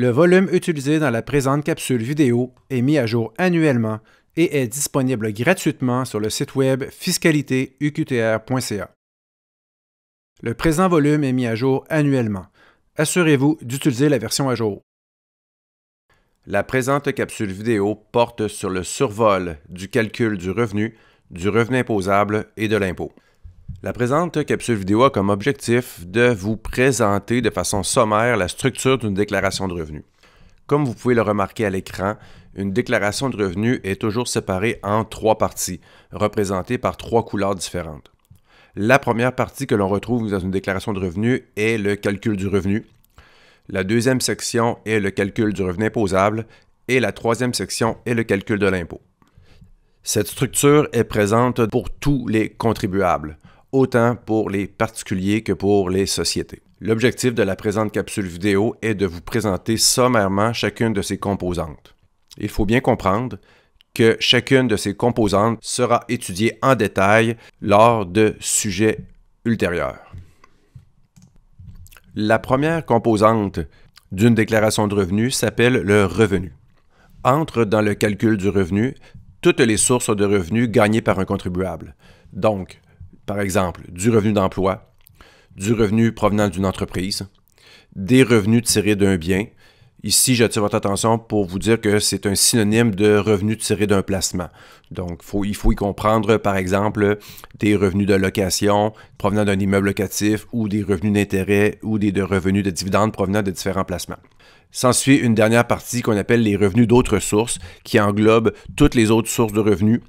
Le volume utilisé dans la présente capsule vidéo est mis à jour annuellement et est disponible gratuitement sur le site web fiscalitéuqtr.ca. Le présent volume est mis à jour annuellement. Assurez-vous d'utiliser la version à jour. La présente capsule vidéo porte sur le survol du calcul du revenu, du revenu imposable et de l'impôt. La présente capsule vidéo a comme objectif de vous présenter de façon sommaire la structure d'une déclaration de revenus. Comme vous pouvez le remarquer à l'écran, une déclaration de revenus est toujours séparée en trois parties, représentées par trois couleurs différentes. La première partie que l'on retrouve dans une déclaration de revenus est le calcul du revenu. La deuxième section est le calcul du revenu imposable et la troisième section est le calcul de l'impôt. Cette structure est présente pour tous les contribuables autant pour les particuliers que pour les sociétés. L'objectif de la présente capsule vidéo est de vous présenter sommairement chacune de ces composantes. Il faut bien comprendre que chacune de ces composantes sera étudiée en détail lors de sujets ultérieurs. La première composante d'une déclaration de revenus s'appelle le revenu. Entre dans le calcul du revenu toutes les sources de revenus gagnées par un contribuable, donc par exemple, du revenu d'emploi, du revenu provenant d'une entreprise, des revenus tirés d'un bien. Ici, j'attire votre attention pour vous dire que c'est un synonyme de revenu tiré d'un placement. Donc, faut, il faut y comprendre, par exemple, des revenus de location provenant d'un immeuble locatif ou des revenus d'intérêt ou des revenus de dividendes provenant de différents placements. S'ensuit une dernière partie qu'on appelle les revenus d'autres sources, qui englobe toutes les autres sources de revenus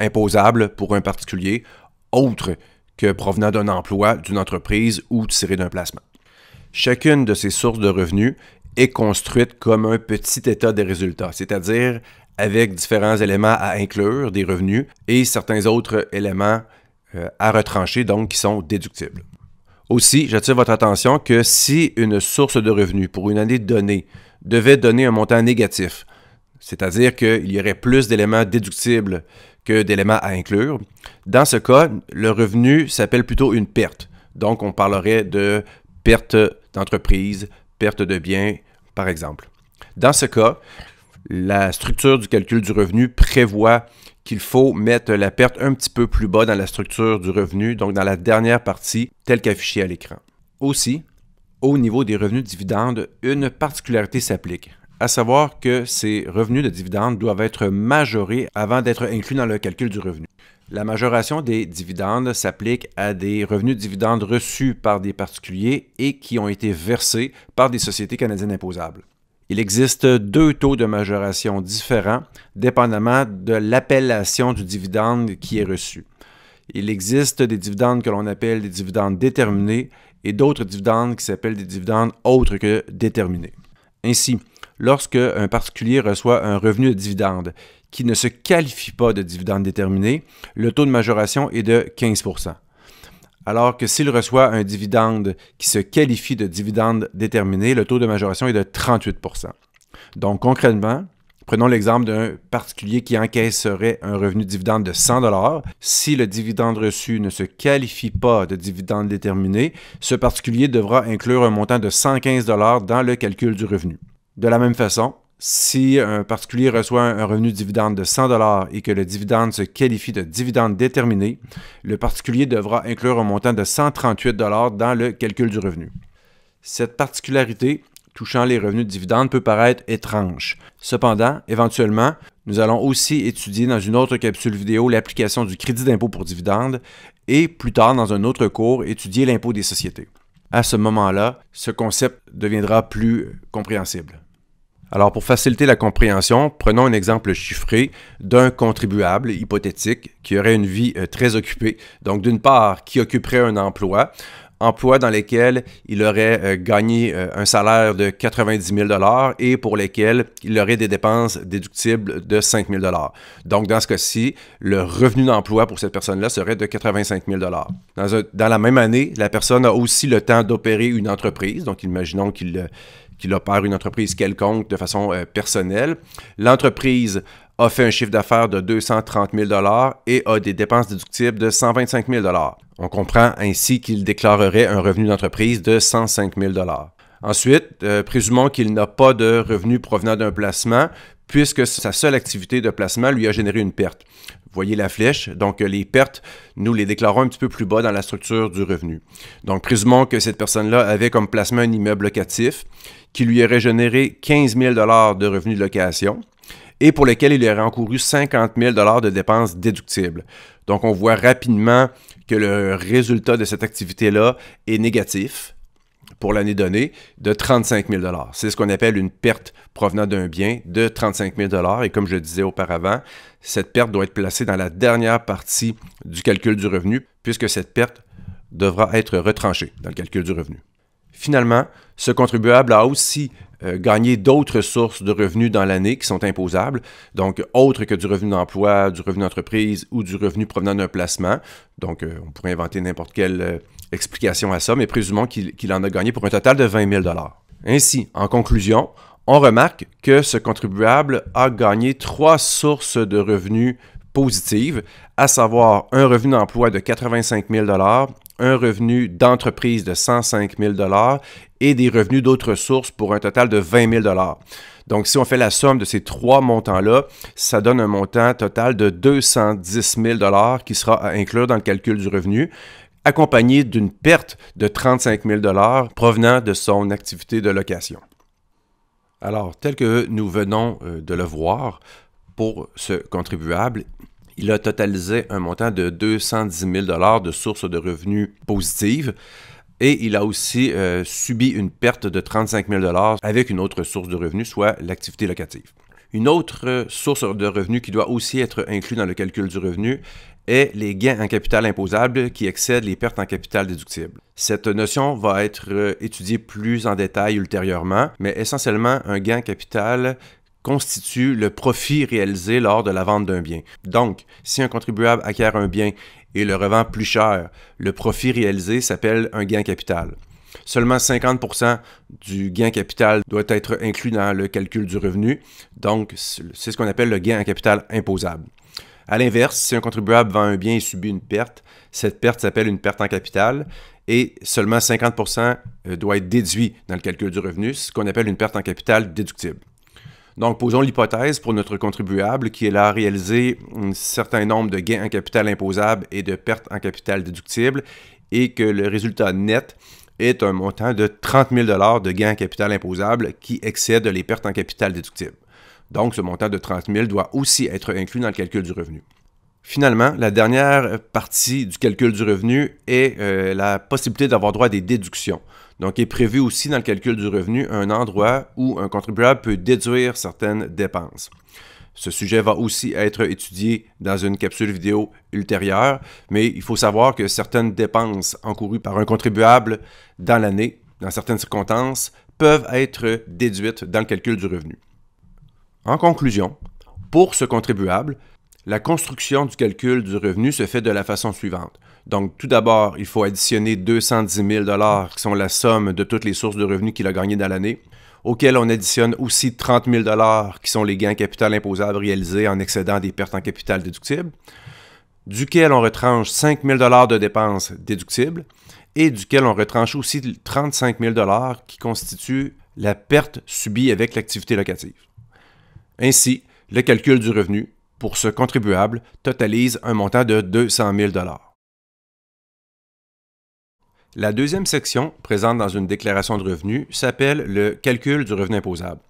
imposables pour un particulier, autre que provenant d'un emploi, d'une entreprise ou tiré d'un placement. Chacune de ces sources de revenus est construite comme un petit état des résultats, c'est-à-dire avec différents éléments à inclure des revenus et certains autres éléments euh, à retrancher, donc qui sont déductibles. Aussi, j'attire votre attention que si une source de revenus pour une année donnée devait donner un montant négatif, c'est-à-dire qu'il y aurait plus d'éléments déductibles que d'éléments à inclure. Dans ce cas, le revenu s'appelle plutôt une perte. Donc, on parlerait de perte d'entreprise, perte de biens, par exemple. Dans ce cas, la structure du calcul du revenu prévoit qu'il faut mettre la perte un petit peu plus bas dans la structure du revenu, donc dans la dernière partie telle qu'affichée à l'écran. Aussi, au niveau des revenus dividendes, une particularité s'applique à savoir que ces revenus de dividendes doivent être majorés avant d'être inclus dans le calcul du revenu. La majoration des dividendes s'applique à des revenus de dividendes reçus par des particuliers et qui ont été versés par des sociétés canadiennes imposables. Il existe deux taux de majoration différents, dépendamment de l'appellation du dividende qui est reçu. Il existe des dividendes que l'on appelle des dividendes déterminés et d'autres dividendes qui s'appellent des dividendes autres que déterminés. Ainsi, lorsque un particulier reçoit un revenu de dividende qui ne se qualifie pas de dividende déterminé, le taux de majoration est de 15 alors que s'il reçoit un dividende qui se qualifie de dividende déterminé, le taux de majoration est de 38 Donc concrètement, prenons l'exemple d'un particulier qui encaisserait un revenu de dividende de 100 Si le dividende reçu ne se qualifie pas de dividende déterminé, ce particulier devra inclure un montant de 115 dans le calcul du revenu. De la même façon, si un particulier reçoit un revenu de dividende de 100 et que le dividende se qualifie de dividende déterminé, le particulier devra inclure un montant de 138 dans le calcul du revenu. Cette particularité touchant les revenus de dividendes peut paraître étrange. Cependant, éventuellement, nous allons aussi étudier dans une autre capsule vidéo l'application du crédit d'impôt pour dividendes et plus tard dans un autre cours étudier l'impôt des sociétés. À ce moment-là, ce concept deviendra plus compréhensible. Alors, pour faciliter la compréhension, prenons un exemple chiffré d'un contribuable hypothétique qui aurait une vie euh, très occupée. Donc, d'une part, qui occuperait un emploi, emploi dans lesquels il aurait euh, gagné euh, un salaire de 90 000 et pour lesquels il aurait des dépenses déductibles de 5 000 Donc, dans ce cas-ci, le revenu d'emploi pour cette personne-là serait de 85 000 dans, dans, la même année, la personne a aussi le temps d'opérer une entreprise. Donc, imaginons qu'il qu'il opère une entreprise quelconque de façon euh, personnelle. L'entreprise a fait un chiffre d'affaires de 230 000 et a des dépenses déductibles de 125 000 On comprend ainsi qu'il déclarerait un revenu d'entreprise de 105 000 Ensuite, euh, présumons qu'il n'a pas de revenus provenant d'un placement puisque sa seule activité de placement lui a généré une perte voyez la flèche. Donc, euh, les pertes, nous les déclarons un petit peu plus bas dans la structure du revenu. Donc, présumons que cette personne-là avait comme placement un immeuble locatif qui lui aurait généré 15 000 de revenus de location et pour lequel il aurait encouru 50 000 de dépenses déductibles. Donc, on voit rapidement que le résultat de cette activité-là est négatif pour l'année donnée de 35 000 C'est ce qu'on appelle une perte provenant d'un bien de 35 000 Et comme je disais auparavant, cette perte doit être placée dans la dernière partie du calcul du revenu puisque cette perte devra être retranchée dans le calcul du revenu. Finalement, ce contribuable a aussi euh, gagné d'autres sources de revenus dans l'année qui sont imposables, donc autres que du revenu d'emploi, du revenu d'entreprise ou du revenu provenant d'un placement. Donc, euh, on pourrait inventer n'importe quelle euh, explication à ça, mais présumons qu'il en a gagné pour un total de 20 000 Ainsi, en conclusion, on remarque que ce contribuable a gagné trois sources de revenus positives, à savoir un revenu d'emploi de 85 000 un revenu d'entreprise de 105 000 et des revenus d'autres sources pour un total de 20 000 Donc, si on fait la somme de ces trois montants-là, ça donne un montant total de 210 000 qui sera à inclure dans le calcul du revenu accompagné d'une perte de 35 000 provenant de son activité de location. Alors, tel que nous venons euh, de le voir, pour ce contribuable, il a totalisé un montant de 210 000 de sources de revenus positives. Et il a aussi euh, subi une perte de 35 000 avec une autre source de revenus, soit l'activité locative. Une autre source de revenus qui doit aussi être inclue dans le calcul du revenu est les gains en capital imposable qui excèdent les pertes en capital déductible. Cette notion va être euh, étudiée plus en détail ultérieurement, mais essentiellement un gain en capital constitue le profit réalisé lors de la vente d'un bien. Donc, si un contribuable acquiert un bien et le revend plus cher, le profit réalisé s'appelle un gain capital. Seulement 50% du gain capital doit être inclus dans le calcul du revenu, donc c'est ce qu'on appelle le gain en capital imposable. À l'inverse, si un contribuable vend un bien et subit une perte, cette perte s'appelle une perte en capital et seulement 50% euh, doit être déduit dans le calcul du revenu, ce qu'on appelle une perte en capital déductible. Donc, posons l'hypothèse pour notre contribuable qui a réalisé un certain nombre de gains en capital imposable et de pertes en capital déductible et que le résultat net est un montant de 30 000 de gains en capital imposable qui excède les pertes en capital déductible. Donc, ce montant de 30 000 doit aussi être inclus dans le calcul du revenu. Finalement, la dernière partie du calcul du revenu est euh, la possibilité d'avoir droit à des déductions. Donc, est prévu aussi dans le calcul du revenu un endroit où un contribuable peut déduire certaines dépenses. Ce sujet va aussi être étudié dans une capsule vidéo ultérieure, mais il faut savoir que certaines dépenses encourues par un contribuable dans l'année, dans certaines circonstances, peuvent être déduites dans le calcul du revenu. En conclusion, pour ce contribuable, la construction du calcul du revenu se fait de la façon suivante. Donc, tout d'abord, il faut additionner 210 000 qui sont la somme de toutes les sources de revenus qu'il a gagnées dans l'année, auxquelles on additionne aussi 30 000 qui sont les gains capital imposables réalisés en excédant des pertes en capital déductibles, duquel on retranche 5 000 de dépenses déductibles et duquel on retranche aussi 35 000 qui constituent la perte subie avec l'activité locative. Ainsi, le calcul du revenu pour ce contribuable totalise un montant de 200 000 la deuxième section, présente dans une déclaration de revenus, s'appelle le calcul du revenu imposable.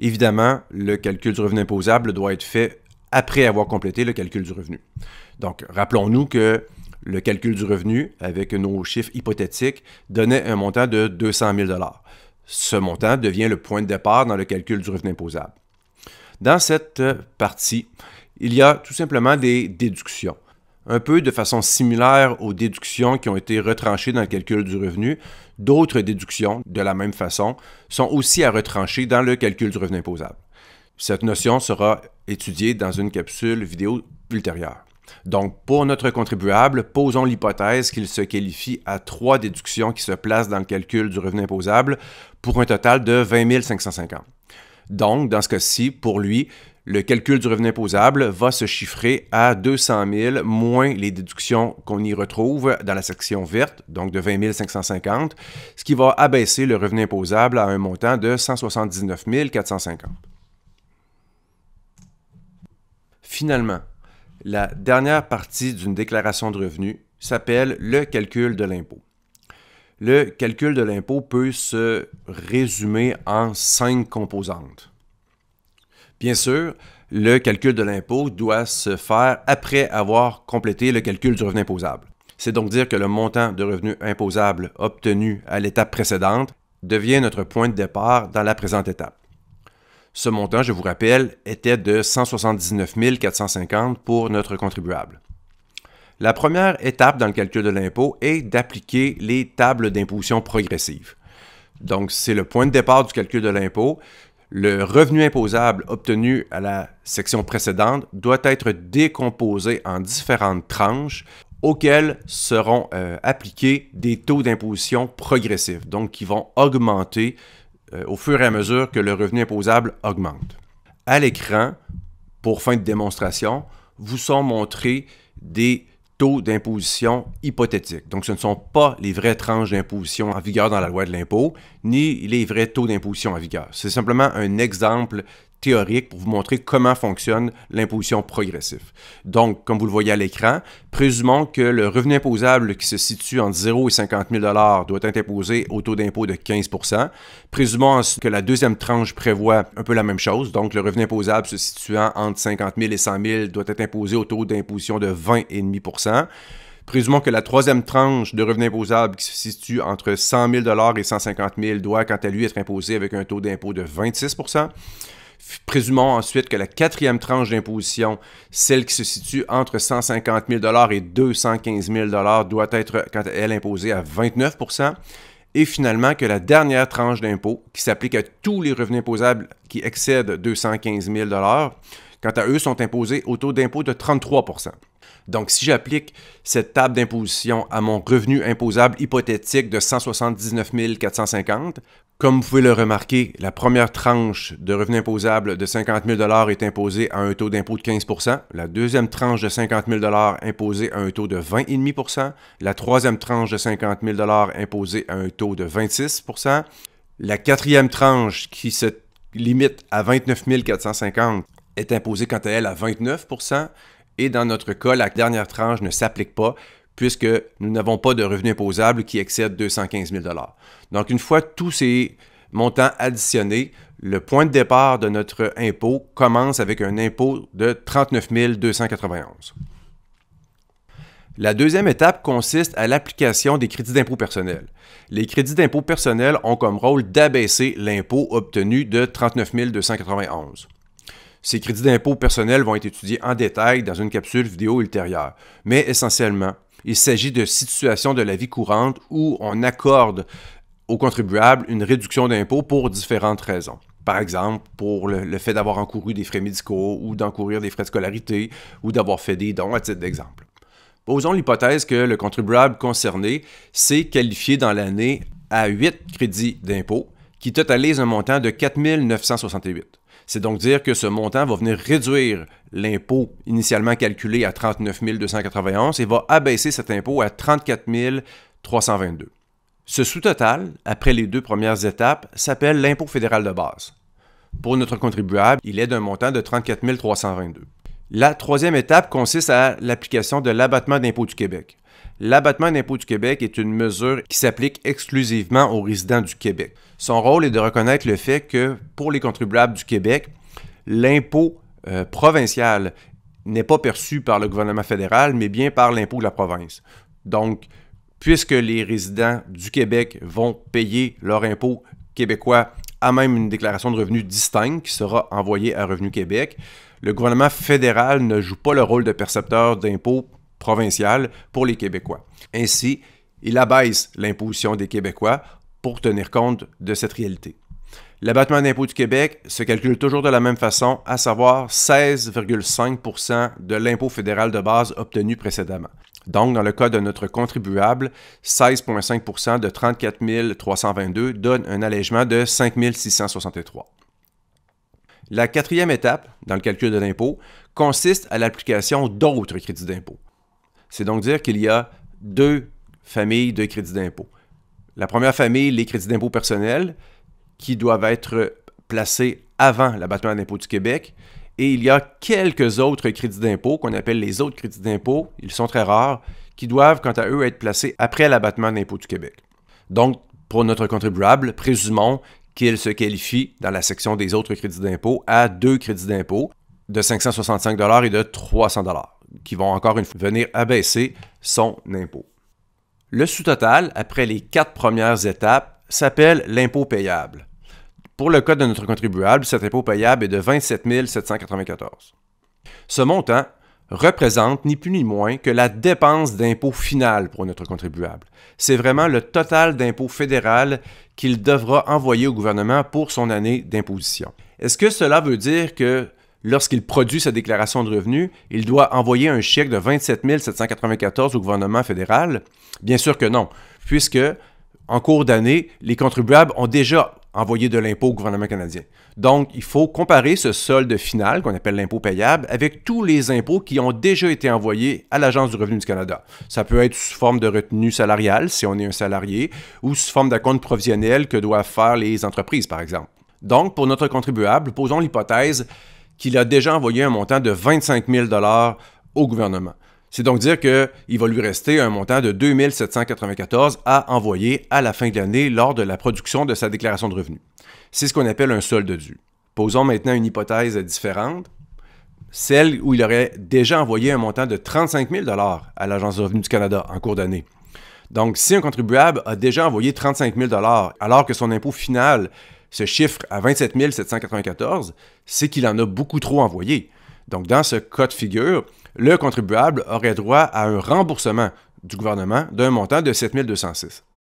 Évidemment, le calcul du revenu imposable doit être fait après avoir complété le calcul du revenu. Donc, rappelons-nous que le calcul du revenu, avec nos chiffres hypothétiques, donnait un montant de 200 000 Ce montant devient le point de départ dans le calcul du revenu imposable. Dans cette euh, partie, il y a tout simplement des déductions un peu de façon similaire aux déductions qui ont été retranchées dans le calcul du revenu. D'autres déductions, de la même façon, sont aussi à retrancher dans le calcul du revenu imposable. Cette notion sera étudiée dans une capsule vidéo ultérieure. Donc, pour notre contribuable, posons l'hypothèse qu'il se qualifie à trois déductions qui se placent dans le calcul du revenu imposable pour un total de 20 550. Donc, dans ce cas-ci, pour lui, le calcul du revenu imposable va se chiffrer à 200 000 moins les déductions qu'on y retrouve dans la section verte, donc de 20 550, ce qui va abaisser le revenu imposable à un montant de 179 450. Finalement, la dernière partie d'une déclaration de revenus s'appelle le calcul de l'impôt. Le calcul de l'impôt peut se résumer en cinq composantes. Bien sûr, le calcul de l'impôt doit se faire après avoir complété le calcul du revenu imposable. C'est donc dire que le montant de revenu imposable obtenu à l'étape précédente devient notre point de départ dans la présente étape. Ce montant, je vous rappelle, était de 179 450 pour notre contribuable. La première étape dans le calcul de l'impôt est d'appliquer les tables d'imposition progressives. Donc, c'est le point de départ du calcul de l'impôt le revenu imposable obtenu à la section précédente doit être décomposé en différentes tranches auxquelles seront euh, appliqués des taux d'imposition progressifs, donc qui vont augmenter euh, au fur et à mesure que le revenu imposable augmente. À l'écran, pour fin de démonstration, vous sont montrés des d'imposition hypothétique. Donc, ce ne sont pas les vraies tranches d'imposition en vigueur dans la loi de l'impôt, ni les vrais taux d'imposition en vigueur. C'est simplement un exemple théorique pour vous montrer comment fonctionne l'imposition progressive. Donc, comme vous le voyez à l'écran, présumons que le revenu imposable qui se situe entre 0 et 50 000 doit être imposé au taux d'impôt de 15 Présumons que la deuxième tranche prévoit un peu la même chose, donc le revenu imposable se situant entre 50 000 et 100 000 doit être imposé au taux d'imposition de 20,5 Présumons que la troisième tranche de revenu imposable qui se situe entre 100 000 et 150 000 doit, quant à lui, être imposée avec un taux d'impôt de 26 Présumons ensuite que la quatrième tranche d'imposition, celle qui se situe entre 150 000 et 215 000 doit être, quant à elle, imposée à 29 et finalement que la dernière tranche d'impôt, qui s'applique à tous les revenus imposables qui excèdent 215 000 quant à eux, sont imposés au taux d'impôt de 33 donc, si j'applique cette table d'imposition à mon revenu imposable hypothétique de 179 450, comme vous pouvez le remarquer, la première tranche de revenu imposable de 50 000 est imposée à un taux d'impôt de 15 la deuxième tranche de 50 000 imposée à un taux de 20,5 la troisième tranche de 50 000 imposée à un taux de 26 la quatrième tranche qui se limite à 29 450 est imposée quant à elle à 29 et dans notre cas, la dernière tranche ne s'applique pas puisque nous n'avons pas de revenus imposables qui excèdent 215 000 Donc, une fois tous ces montants additionnés, le point de départ de notre impôt commence avec un impôt de 39 291. La deuxième étape consiste à l'application des crédits d'impôt personnel. Les crédits d'impôt personnel ont comme rôle d'abaisser l'impôt obtenu de 39 291. Ces crédits d'impôt personnels vont être étudiés en détail dans une capsule vidéo ultérieure. Mais essentiellement, il s'agit de situations de la vie courante où on accorde aux contribuables une réduction d'impôt pour différentes raisons. Par exemple, pour le, fait d'avoir encouru des frais médicaux ou d'encourir des frais de scolarité ou d'avoir fait des dons à titre d'exemple. Posons l'hypothèse que le contribuable concerné s'est qualifié dans l'année à 8 crédits d'impôt qui totalisent un montant de 4 968. C'est donc dire que ce montant va venir réduire l'impôt initialement calculé à 39 291 et va abaisser cet impôt à 34 322. Ce sous-total, après les deux premières étapes, s'appelle l'impôt fédéral de base. Pour notre contribuable, il est d'un montant de 34 322. La troisième étape consiste à l'application de l'abattement d'impôt du Québec. L'abattement d'impôts du Québec est une mesure qui s'applique exclusivement aux résidents du Québec. Son rôle est de reconnaître le fait que pour les contribuables du Québec, l'impôt euh, provincial n'est pas perçu par le gouvernement fédéral, mais bien par l'impôt de la province. Donc, puisque les résidents du Québec vont payer leur impôt québécois à même une déclaration de revenus distincte qui sera envoyée à Revenu Québec, le gouvernement fédéral ne joue pas le rôle de percepteur d'impôts Provincial pour les Québécois. Ainsi, il abaisse l'imposition des Québécois pour tenir compte de cette réalité. L'abattement d'impôt du Québec se calcule toujours de la même façon, à savoir 16,5 de l'impôt fédéral de base obtenu précédemment. Donc, dans le cas de notre contribuable, 16,5 de 34 322 donne un allègement de 5 663. La quatrième étape dans le calcul de l'impôt consiste à l'application d'autres crédits d'impôt c'est donc dire qu'il y a deux familles de crédits d'impôt. La première famille, les crédits d'impôt personnels, qui doivent être placés avant l'abattement d'impôt du Québec. Et il y a quelques autres crédits d'impôt qu'on appelle les autres crédits d'impôt, ils sont très rares, qui doivent, quant à eux, être placés après l'abattement d'impôt du Québec. Donc, pour notre contribuable, présumons qu'il se qualifie dans la section des autres crédits d'impôt à deux crédits d'impôt de 565 et de 300 qui vont encore une fois venir abaisser son impôt. Le sous-total, après les quatre premières étapes, s'appelle l'impôt payable. Pour le cas de notre contribuable, cet impôt payable est de 27 794. Ce montant représente ni plus ni moins que la dépense d'impôt finale pour notre contribuable. C'est vraiment le total d'impôt fédéral qu'il devra envoyer au gouvernement pour son année d'imposition. Est-ce que cela veut dire que lorsqu'il produit sa déclaration de revenus, il doit envoyer un chèque de 27 794 au gouvernement fédéral? Bien sûr que non, puisque en cours d'année, les contribuables ont déjà envoyé de l'impôt au gouvernement canadien. Donc, il faut comparer ce solde final, qu'on appelle l'impôt payable, avec tous les impôts qui ont déjà été envoyés à l'Agence du revenu du Canada. Ça peut être sous forme de retenue salariale, si on est un salarié, ou sous forme d'acompte provisionnel que doivent faire les entreprises, par exemple. Donc, pour notre contribuable, posons l'hypothèse qu'il a déjà envoyé un montant de 25 000 au gouvernement. C'est donc dire qu'il va lui rester un montant de 2 794 à envoyer à la fin de l'année lors de la production de sa déclaration de revenus. C'est ce qu'on appelle un solde dû. Posons maintenant une hypothèse différente, celle où il aurait déjà envoyé un montant de 35 000 à l'Agence de revenus du Canada en cours d'année. Donc, si un contribuable a déjà envoyé 35 000 alors que son impôt final ce chiffre à 27 794, c'est qu'il en a beaucoup trop envoyé. Donc, dans ce cas de figure, le contribuable aurait droit à un remboursement du gouvernement d'un montant de 7 206.